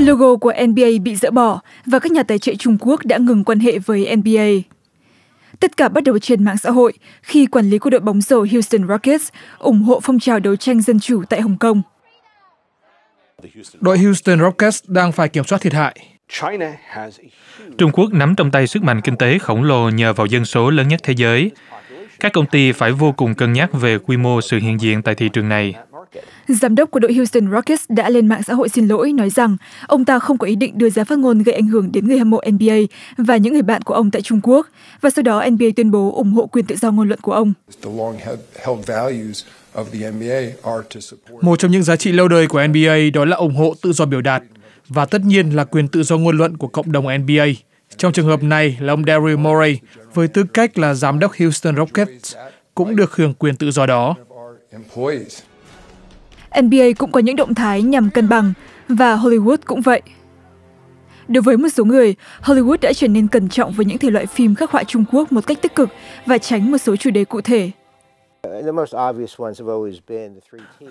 Logo của NBA bị dỡ bỏ và các nhà tài trợ trung quốc đã ngừng quan hệ với NBA. tất cả bắt đầu trên mạng xã hội khi quản lý của đội bóng rổ Houston Rockets ủng hộ phong trào đấu tranh dân chủ tại hồng Kông. đội Houston Rockets đang phải kiểm soát thiệt hại trung quốc nắm trong tay sức mạnh kinh tế khổng lồ nhờ vào dân số lớn nhất thế giới các công ty phải vô cùng cân nhắc về quy mô sự hiện diện tại thị trường này Giám đốc của đội Houston Rockets đã lên mạng xã hội xin lỗi nói rằng ông ta không có ý định đưa ra phát ngôn gây ảnh hưởng đến người hâm mộ NBA và những người bạn của ông tại Trung Quốc và sau đó NBA tuyên bố ủng hộ quyền tự do ngôn luận của ông. Một trong những giá trị lâu đời của NBA đó là ủng hộ tự do biểu đạt và tất nhiên là quyền tự do ngôn luận của cộng đồng NBA. Trong trường hợp này là ông Daryl Morey với tư cách là giám đốc Houston Rockets cũng được hưởng quyền tự do đó. NBA cũng có những động thái nhằm cân bằng và Hollywood cũng vậy đối với một số người Hollywood đã trở nên cẩn trọng với những thể loại phim khắc họa trung quốc một cách tích cực và tránh một số chủ đề cụ thể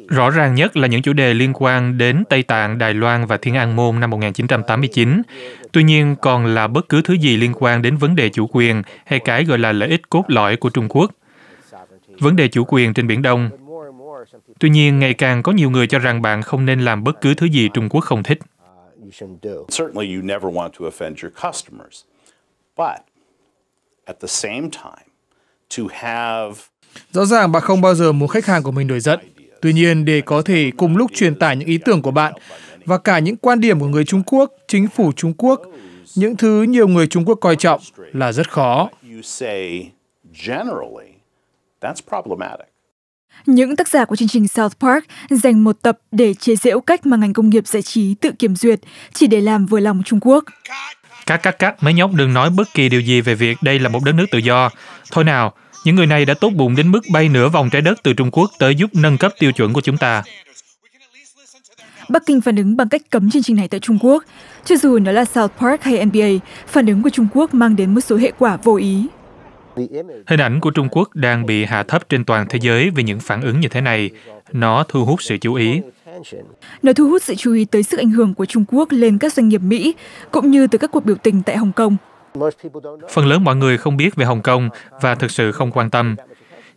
Rõ ràng nhất là những chủ đề liên quan đến Tây Tạng, Đài Loan và Thiên An Môn năm 1989. Tuy nhiên, còn là bất cứ thứ gì liên quan đến vấn đề chủ quyền hay cái gọi là lợi ích cốt lõi của Trung Quốc. Vấn đề chủ quyền trên Biển Đông Tuy nhiên, ngày càng có nhiều người cho rằng bạn không nên làm bất cứ thứ gì Trung Quốc không thích. Uh, Rõ ràng bạn không bao giờ muốn khách hàng của mình nổi giận. Tuy nhiên, để có thể cùng lúc truyền tải những ý tưởng của bạn và cả những quan điểm của người Trung Quốc, chính phủ Trung Quốc, những thứ nhiều người Trung Quốc coi trọng là rất khó những tác giả của chương trình South Park dành một tập để chế giễu cách mà ngành công nghiệp giải trí tự kiểm duyệt chỉ để làm vừa lòng trung quốc Các các các mấy nhóc đừng nói bất kỳ điều gì về việc đây là một đất nước tự do thôi nào những người này đã tốt bụng đến mức bay nửa vòng trái đất từ trung quốc tới giúp nâng cấp tiêu chuẩn của chúng ta Bắc Kinh phản ứng bằng cách cấm chương trình này tại Trung Quốc. Cho dù nó là South Park hay NBA, phản ứng của Trung Quốc mang đến một số hệ quả vô ý. Hình ảnh của Trung Quốc đang bị hạ thấp trên toàn thế giới vì những phản ứng như thế này. Nó thu hút sự chú ý. Nó thu hút sự chú ý tới sức ảnh hưởng của Trung Quốc lên các doanh nghiệp Mỹ, cũng như từ các cuộc biểu tình tại Hồng Kông. Phần lớn mọi người không biết về Hồng Kông và thực sự không quan tâm.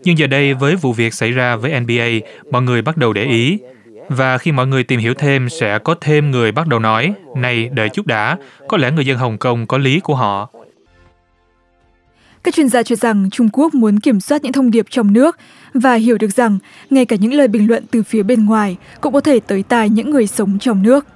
Nhưng giờ đây với vụ việc xảy ra với NBA, mọi người bắt đầu để ý. Và khi mọi người tìm hiểu thêm, sẽ có thêm người bắt đầu nói, này, đợi chút đã, có lẽ người dân Hồng Kông có lý của họ các chuyên gia cho rằng trung quốc muốn kiểm soát những thông điệp trong nước và hiểu được rằng ngay cả những lời bình luận từ phía bên ngoài cũng có thể tới tai những người sống trong nước